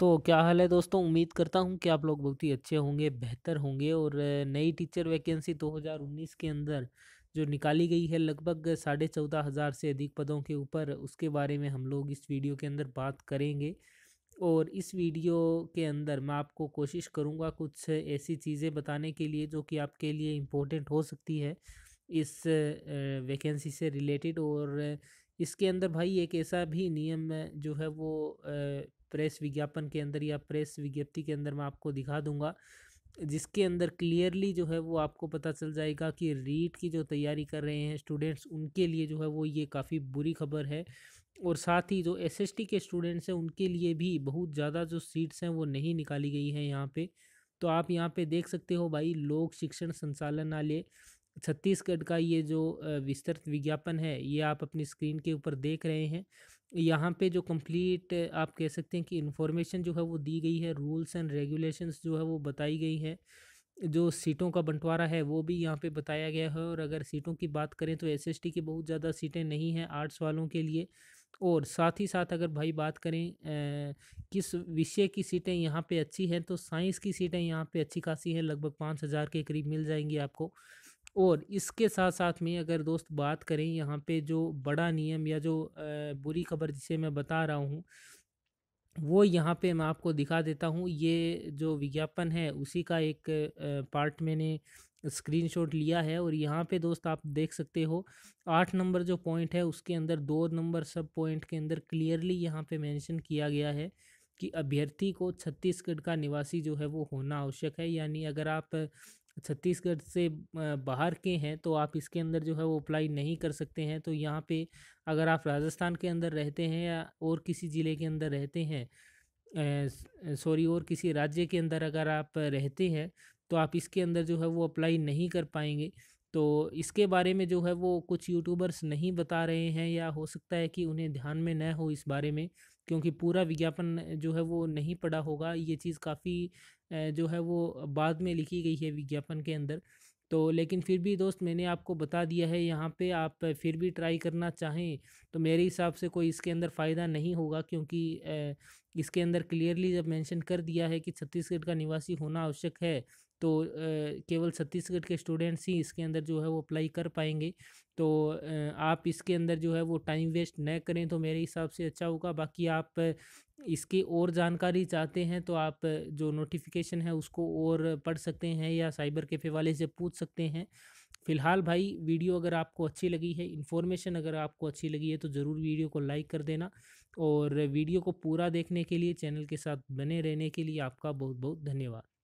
तो क्या हाल है दोस्तों उम्मीद करता हूँ कि आप लोग बहुत ही अच्छे होंगे बेहतर होंगे और नई टीचर वैकेंसी 2019 के अंदर जो निकाली गई है लगभग साढ़े चौदह हज़ार से अधिक पदों के ऊपर उसके बारे में हम लोग इस वीडियो के अंदर बात करेंगे और इस वीडियो के अंदर मैं आपको कोशिश करूँगा कुछ ऐसी चीज़ें बताने के लिए जो कि आपके लिए इम्पोर्टेंट हो सकती है इस वैकेंसी से रिलेटेड और इसके अंदर भाई एक ऐसा भी नियम जो है वो प्रेस विज्ञापन के अंदर या प्रेस विज्ञप्ति के अंदर मैं आपको दिखा दूंगा जिसके अंदर क्लियरली जो है वो आपको पता चल जाएगा कि रीट की जो तैयारी कर रहे हैं स्टूडेंट्स उनके लिए जो है वो ये काफ़ी बुरी खबर है और साथ ही जो एसएसटी के स्टूडेंट्स हैं उनके लिए भी बहुत ज़्यादा जो सीट्स हैं वो नहीं निकाली गई हैं यहाँ पे तो आप यहाँ पे देख सकते हो भाई लोक शिक्षण संचालनालय छत्तीसगढ़ का ये जो विस्तृत विज्ञापन है ये आप अपनी स्क्रीन के ऊपर देख रहे हैं यहाँ पे जो कंप्लीट आप कह सकते हैं कि इन्फॉर्मेशन जो है वो दी गई है रूल्स एंड रेगुलेशंस जो है वो बताई गई हैं जो सीटों का बंटवारा है वो भी यहाँ पे बताया गया है और अगर सीटों की बात करें तो एस एस टी की बहुत ज़्यादा सीटें नहीं हैं आर्ट्स वालों के लिए और साथ ही साथ अगर भाई बात करें आ, किस विषय की सीटें यहाँ पे अच्छी हैं तो साइंस की सीटें यहाँ पे अच्छी खासी हैं लगभग पाँच हज़ार के करीब मिल जाएंगी आपको और इसके साथ साथ में अगर दोस्त बात करें यहाँ पे जो बड़ा नियम या जो बुरी खबर जिसे मैं बता रहा हूँ वो यहाँ पे मैं आपको दिखा देता हूँ ये जो विज्ञापन है उसी का एक पार्ट मैंने स्क्रीनशॉट लिया है और यहाँ पे दोस्त आप देख सकते हो आठ नंबर जो पॉइंट है उसके अंदर दो नंबर सब पॉइंट के अंदर क्लियरली यहाँ पे मेंशन किया गया है कि अभ्यर्थी को छत्तीसगढ़ का निवासी जो है वो होना आवश्यक है यानी अगर आप छत्तीसगढ़ से बाहर के हैं तो आप इसके अंदर जो है वो अप्लाई नहीं कर सकते हैं तो यहाँ पे अगर आप राजस्थान के अंदर रहते हैं या और किसी ज़िले के अंदर रहते हैं सॉरी और किसी राज्य के अंदर अगर आप रहते हैं तो आप इसके अंदर जो है वो अप्लाई नहीं कर पाएंगे तो इसके बारे में जो है वो कुछ यूट्यूबर्स नहीं बता रहे हैं या हो सकता है कि उन्हें ध्यान में न हो इस बारे में क्योंकि पूरा विज्ञापन जो है वो नहीं पड़ा होगा ये चीज़ काफ़ी जो है वो बाद में लिखी गई है विज्ञापन के अंदर तो लेकिन फिर भी दोस्त मैंने आपको बता दिया है यहाँ पे आप फिर भी ट्राई करना चाहें तो मेरे हिसाब से कोई इसके अंदर फ़ायदा नहीं होगा क्योंकि इसके अंदर क्लियरली जब मेंशन कर दिया है कि छत्तीसगढ़ का निवासी होना आवश्यक है तो केवल छत्तीसगढ़ के स्टूडेंट्स ही इसके अंदर जो है वो अप्लाई कर पाएंगे तो आप इसके अंदर जो है वो टाइम वेस्ट न करें तो मेरे हिसाब से अच्छा होगा बाकी आप इसकी और जानकारी चाहते हैं तो आप जो नोटिफिकेशन है उसको और पढ़ सकते हैं या साइबर कैफ़े वाले से पूछ सकते हैं फ़िलहाल भाई वीडियो अगर आपको अच्छी लगी है इन्फॉर्मेशन अगर आपको अच्छी लगी है तो ज़रूर वीडियो को लाइक कर देना और वीडियो को पूरा देखने के लिए चैनल के साथ बने रहने के लिए आपका बहुत बहुत धन्यवाद